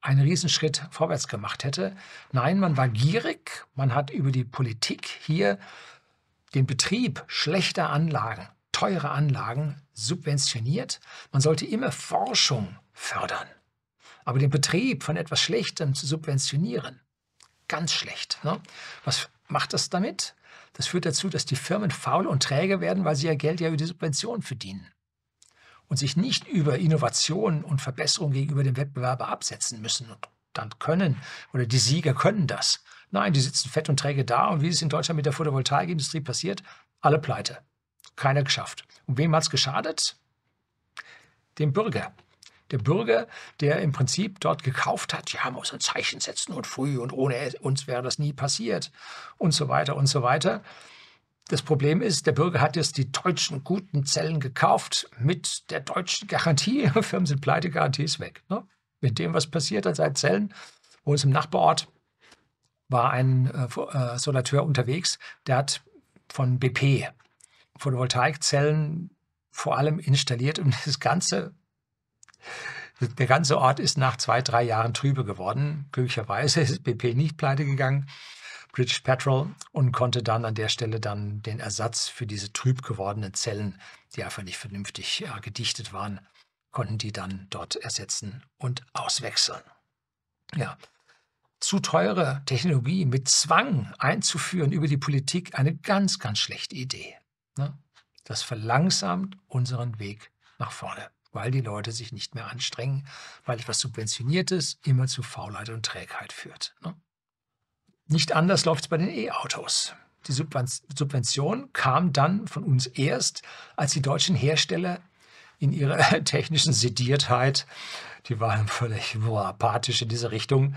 einen Riesenschritt vorwärts gemacht hätte. Nein, man war gierig, man hat über die Politik hier den Betrieb schlechter Anlagen, teurer Anlagen subventioniert. Man sollte immer Forschung fördern. Aber den Betrieb von etwas Schlechtem zu subventionieren, ganz schlecht. Ne? Was macht das damit? Das führt dazu, dass die Firmen faul und träge werden, weil sie ihr Geld ja über die Subventionen verdienen und sich nicht über Innovationen und Verbesserungen gegenüber dem Wettbewerber absetzen müssen. Und dann können oder die Sieger können das. Nein, die sitzen fett und träge da und wie es in Deutschland mit der Photovoltaikindustrie passiert, alle pleite. Keiner geschafft. Und wem hat es geschadet? Dem Bürger der Bürger, der im Prinzip dort gekauft hat, ja, muss ein Zeichen setzen und früh und ohne uns wäre das nie passiert und so weiter und so weiter. Das Problem ist, der Bürger hat jetzt die deutschen guten Zellen gekauft mit der deutschen Garantie. Firmen sind pleite, Garantie ist weg. Ne? Mit dem, was passiert an seinen Zellen, wo es im Nachbarort war ein äh, äh, Solateur unterwegs, der hat von BP Photovoltaikzellen vor allem installiert, um das ganze der ganze Ort ist nach zwei, drei Jahren trübe geworden. Glücklicherweise ist BP nicht pleite gegangen, British Petrol, und konnte dann an der Stelle dann den Ersatz für diese trüb gewordenen Zellen, die einfach nicht vernünftig äh, gedichtet waren, konnten die dann dort ersetzen und auswechseln. Ja. Zu teure Technologie mit Zwang einzuführen über die Politik, eine ganz, ganz schlechte Idee. Ne? Das verlangsamt unseren Weg nach vorne weil die Leute sich nicht mehr anstrengen, weil etwas Subventioniertes immer zu Faulheit und Trägheit führt. Ne? Nicht anders läuft es bei den E-Autos. Die Subvention kam dann von uns erst, als die deutschen Hersteller in ihrer technischen Sediertheit, die waren völlig apathisch in diese Richtung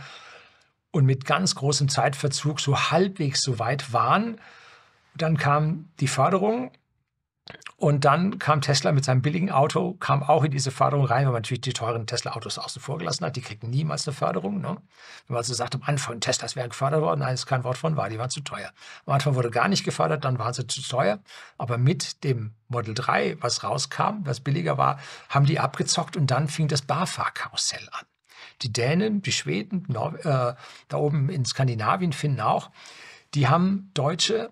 und mit ganz großem Zeitverzug so halbwegs so weit waren. Dann kam die Förderung und dann kam Tesla mit seinem billigen Auto, kam auch in diese Förderung rein, weil man natürlich die teuren Tesla-Autos außen vor gelassen hat. Die kriegen niemals eine Förderung. Ne? Wenn man also sagt, am Anfang Teslas wären gefördert worden, nein, das ist kein Wort von wahr, die waren zu teuer. Am Anfang wurde gar nicht gefördert, dann waren sie zu teuer. Aber mit dem Model 3, was rauskam, was billiger war, haben die abgezockt und dann fing das BAFA-Karussell an. Die Dänen, die Schweden, Nor äh, da oben in Skandinavien, finden auch, die haben deutsche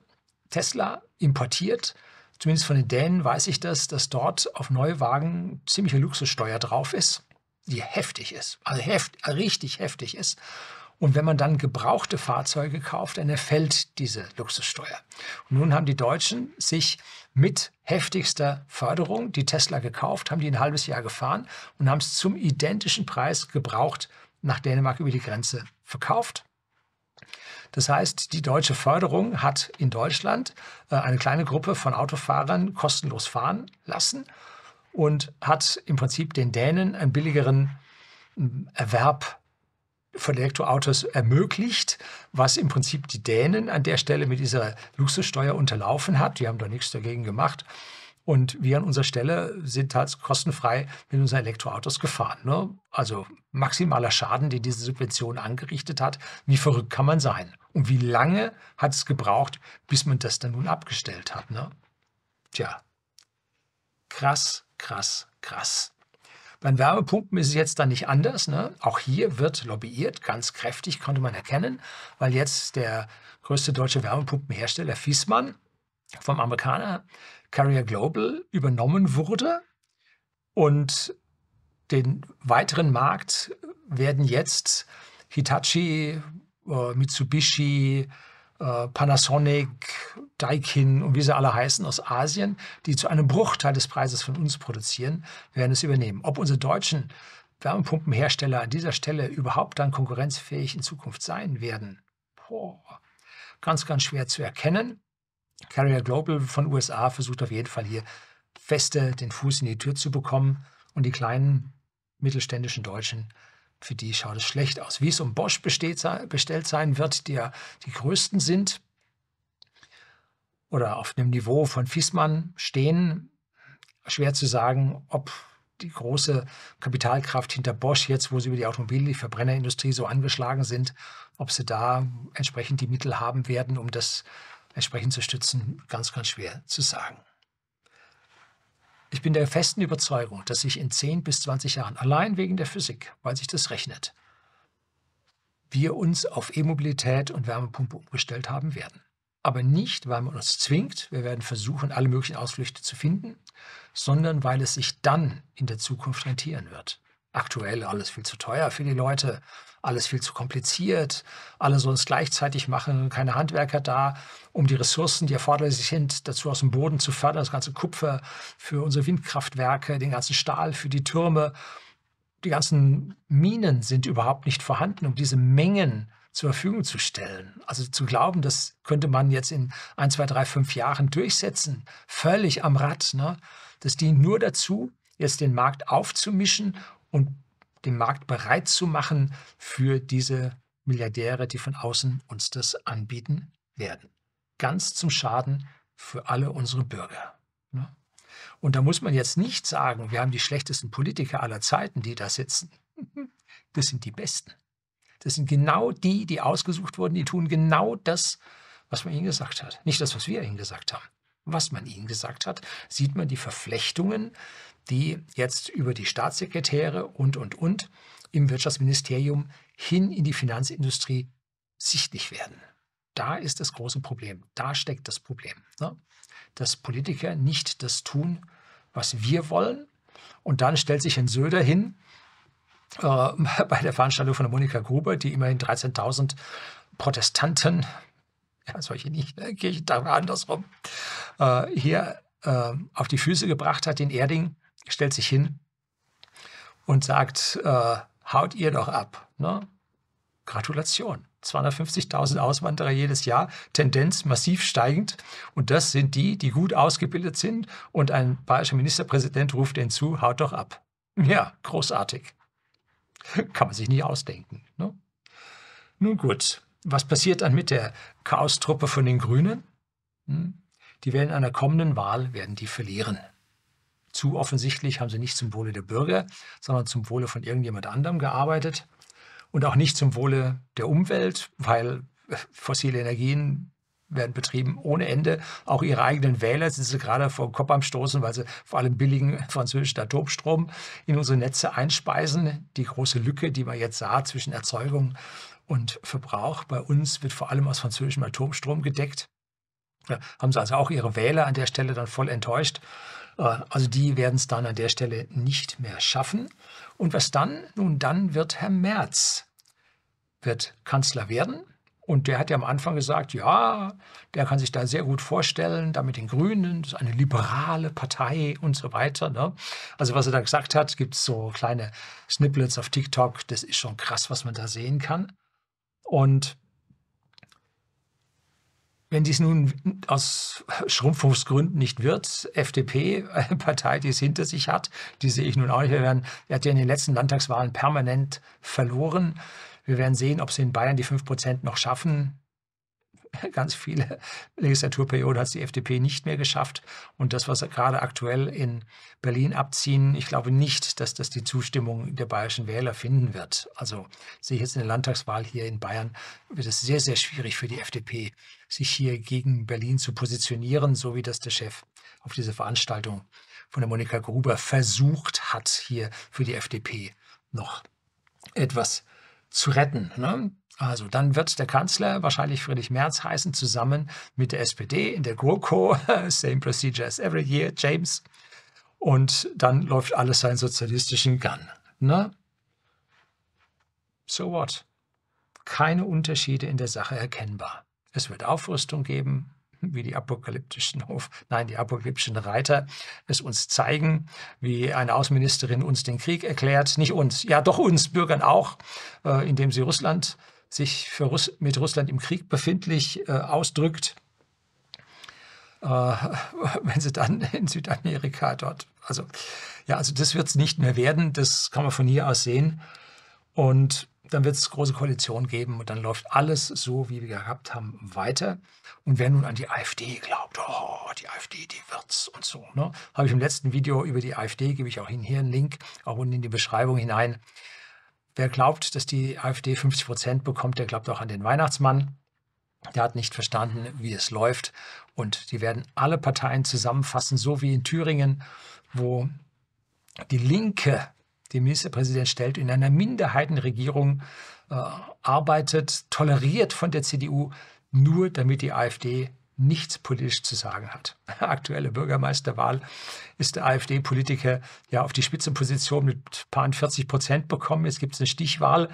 Tesla importiert zumindest von den Dänen weiß ich das, dass dort auf neue Wagen ziemliche Luxussteuer drauf ist, die heftig ist, also heft, richtig heftig ist. Und wenn man dann gebrauchte Fahrzeuge kauft, dann erfällt diese Luxussteuer. Und nun haben die Deutschen sich mit heftigster Förderung die Tesla gekauft, haben die ein halbes Jahr gefahren und haben es zum identischen Preis gebraucht nach Dänemark über die Grenze verkauft. Das heißt, die deutsche Förderung hat in Deutschland äh, eine kleine Gruppe von Autofahrern kostenlos fahren lassen und hat im Prinzip den Dänen einen billigeren mm, Erwerb von Elektroautos ermöglicht, was im Prinzip die Dänen an der Stelle mit dieser Luxussteuer unterlaufen hat. Die haben da nichts dagegen gemacht. Und wir an unserer Stelle sind halt kostenfrei mit unseren Elektroautos gefahren. Ne? Also maximaler Schaden, den diese Subvention angerichtet hat. Wie verrückt kann man sein? Und wie lange hat es gebraucht, bis man das dann nun abgestellt hat? Ne? Tja, krass, krass, krass. Beim Wärmepumpen ist es jetzt dann nicht anders. Ne? Auch hier wird lobbyiert, ganz kräftig konnte man erkennen, weil jetzt der größte deutsche Wärmepumpenhersteller Fiesmann vom Amerikaner Carrier Global übernommen wurde und den weiteren Markt werden jetzt Hitachi, äh, Mitsubishi, äh, Panasonic, Daikin und wie sie alle heißen aus Asien, die zu einem Bruchteil des Preises von uns produzieren, werden es übernehmen. Ob unsere deutschen Wärmepumpenhersteller an dieser Stelle überhaupt dann konkurrenzfähig in Zukunft sein werden, boah, ganz, ganz schwer zu erkennen. Carrier Global von USA versucht auf jeden Fall hier feste den Fuß in die Tür zu bekommen und die kleinen mittelständischen Deutschen für die schaut es schlecht aus. Wie es um Bosch besteht, bestellt sein wird, die ja die größten sind oder auf dem Niveau von Fiesmann stehen, schwer zu sagen, ob die große Kapitalkraft hinter Bosch jetzt, wo sie über die Automobil- die Verbrennerindustrie so angeschlagen sind, ob sie da entsprechend die Mittel haben werden, um das entsprechend zu stützen, ganz, ganz schwer zu sagen. Ich bin der festen Überzeugung, dass sich in 10 bis 20 Jahren allein wegen der Physik, weil sich das rechnet, wir uns auf E-Mobilität und Wärmepumpe umgestellt haben werden. Aber nicht, weil man uns zwingt, wir werden versuchen, alle möglichen Ausflüchte zu finden, sondern weil es sich dann in der Zukunft rentieren wird aktuell alles viel zu teuer für die Leute, alles viel zu kompliziert, alle sollen es gleichzeitig machen, keine Handwerker da, um die Ressourcen, die erforderlich sind, dazu aus dem Boden zu fördern, das ganze Kupfer für unsere Windkraftwerke, den ganzen Stahl für die Türme. Die ganzen Minen sind überhaupt nicht vorhanden, um diese Mengen zur Verfügung zu stellen. Also zu glauben, das könnte man jetzt in ein, zwei, drei, fünf Jahren durchsetzen, völlig am Rad. Ne? Das dient nur dazu, jetzt den Markt aufzumischen und den Markt bereit zu machen für diese Milliardäre, die von außen uns das anbieten werden. Ganz zum Schaden für alle unsere Bürger. Ne? Und da muss man jetzt nicht sagen, wir haben die schlechtesten Politiker aller Zeiten, die da sitzen. Das sind die Besten. Das sind genau die, die ausgesucht wurden, die tun genau das, was man ihnen gesagt hat. Nicht das, was wir ihnen gesagt haben. Was man ihnen gesagt hat, sieht man die Verflechtungen die jetzt über die Staatssekretäre und, und, und im Wirtschaftsministerium hin in die Finanzindustrie sichtlich werden. Da ist das große Problem. Da steckt das Problem. Ne? Dass Politiker nicht das tun, was wir wollen. Und dann stellt sich ein Söder hin äh, bei der Veranstaltung von Monika Gruber, die immerhin 13.000 Protestanten, ja, solche nicht, ne, Kirchen, andersrum, äh, hier äh, auf die Füße gebracht hat in Erding stellt sich hin und sagt, äh, haut ihr doch ab. Ne? Gratulation. 250.000 Auswanderer jedes Jahr, Tendenz massiv steigend. Und das sind die, die gut ausgebildet sind. Und ein bayerischer Ministerpräsident ruft denen zu, haut doch ab. Ja, großartig. Kann man sich nicht ausdenken. Ne? Nun gut, was passiert dann mit der Chaostruppe von den Grünen? Hm? Die werden in einer kommenden Wahl, werden die verlieren zu offensichtlich haben sie nicht zum Wohle der Bürger, sondern zum Wohle von irgendjemand anderem gearbeitet und auch nicht zum Wohle der Umwelt, weil fossile Energien werden betrieben ohne Ende. Auch ihre eigenen Wähler sind sie gerade vor den Kopf am Stoßen, weil sie vor allem billigen französischen Atomstrom in unsere Netze einspeisen. Die große Lücke, die man jetzt sah zwischen Erzeugung und Verbrauch bei uns, wird vor allem aus französischem Atomstrom gedeckt. Ja, haben sie also auch ihre Wähler an der Stelle dann voll enttäuscht äh, also die werden es dann an der Stelle nicht mehr schaffen. Und was dann? Nun, dann wird Herr Merz wird Kanzler werden. Und der hat ja am Anfang gesagt, ja, der kann sich da sehr gut vorstellen, da mit den Grünen, das ist eine liberale Partei und so weiter. Ne? Also was er da gesagt hat, gibt es so kleine Snippets auf TikTok, das ist schon krass, was man da sehen kann. Und wenn dies nun aus Schrumpfungsgründen nicht wird, FDP, eine äh, Partei, die es hinter sich hat, die sehe ich nun auch nicht. Wir werden, er hat ja in den letzten Landtagswahlen permanent verloren. Wir werden sehen, ob sie in Bayern die 5% noch schaffen. Ganz viele Legislaturperioden hat es die FDP nicht mehr geschafft. Und das, was gerade aktuell in Berlin abziehen, ich glaube nicht, dass das die Zustimmung der bayerischen Wähler finden wird. Also sehe ich jetzt in der Landtagswahl hier in Bayern, wird es sehr, sehr schwierig für die FDP, sich hier gegen Berlin zu positionieren, so wie das der Chef auf dieser Veranstaltung von der Monika Gruber versucht hat, hier für die FDP noch etwas zu retten. Ne? Also dann wird der Kanzler wahrscheinlich Friedrich Merz heißen, zusammen mit der SPD in der GroKo, same procedure as every year, James. Und dann läuft alles seinen sozialistischen Gun. Ne? So what? Keine Unterschiede in der Sache erkennbar. Es wird Aufrüstung geben, wie die apokalyptischen nein, die apokalyptischen Reiter es uns zeigen, wie eine Außenministerin uns den Krieg erklärt, nicht uns, ja doch uns Bürgern auch, äh, indem sie Russland sich für Russ mit Russland im Krieg befindlich äh, ausdrückt, äh, wenn sie dann in Südamerika dort, also ja, also das wird es nicht mehr werden, das kann man von hier aus sehen und dann wird es große Koalition geben und dann läuft alles so, wie wir gehabt haben, weiter. Und wer nun an die AfD glaubt, oh, die AfD, die wird's und so, ne? habe ich im letzten Video über die AfD, gebe ich auch Ihnen hier einen Link, auch unten in die Beschreibung hinein. Wer glaubt, dass die AfD 50 Prozent bekommt, der glaubt auch an den Weihnachtsmann. Der hat nicht verstanden, wie es läuft. Und die werden alle Parteien zusammenfassen, so wie in Thüringen, wo die Linke der Ministerpräsident stellt, in einer Minderheitenregierung äh, arbeitet, toleriert von der CDU, nur damit die AfD nichts politisch zu sagen hat. Aktuelle Bürgermeisterwahl ist der AfD-Politiker ja auf die Spitzenposition mit ein paar 40 Prozent bekommen. Jetzt gibt es eine Stichwahl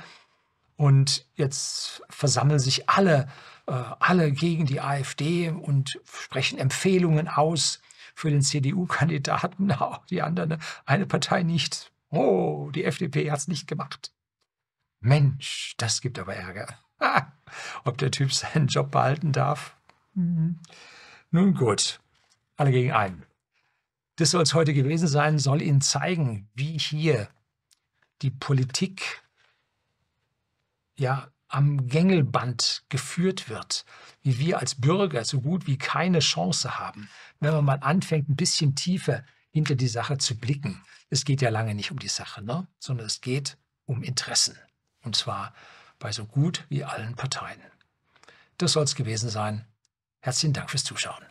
und jetzt versammeln sich alle, äh, alle gegen die AfD und sprechen Empfehlungen aus für den CDU-Kandidaten, auch die anderen, ne? eine Partei nicht. Oh, die FDP hat es nicht gemacht. Mensch, das gibt aber Ärger. ob der Typ seinen Job behalten darf? Mhm. Nun gut, alle gegen einen. Das soll es heute gewesen sein, soll Ihnen zeigen, wie hier die Politik ja am Gängelband geführt wird, wie wir als Bürger so gut wie keine Chance haben, wenn man mal anfängt, ein bisschen tiefer hinter die Sache zu blicken. Es geht ja lange nicht um die Sache, ne? sondern es geht um Interessen. Und zwar bei so gut wie allen Parteien. Das soll es gewesen sein. Herzlichen Dank fürs Zuschauen.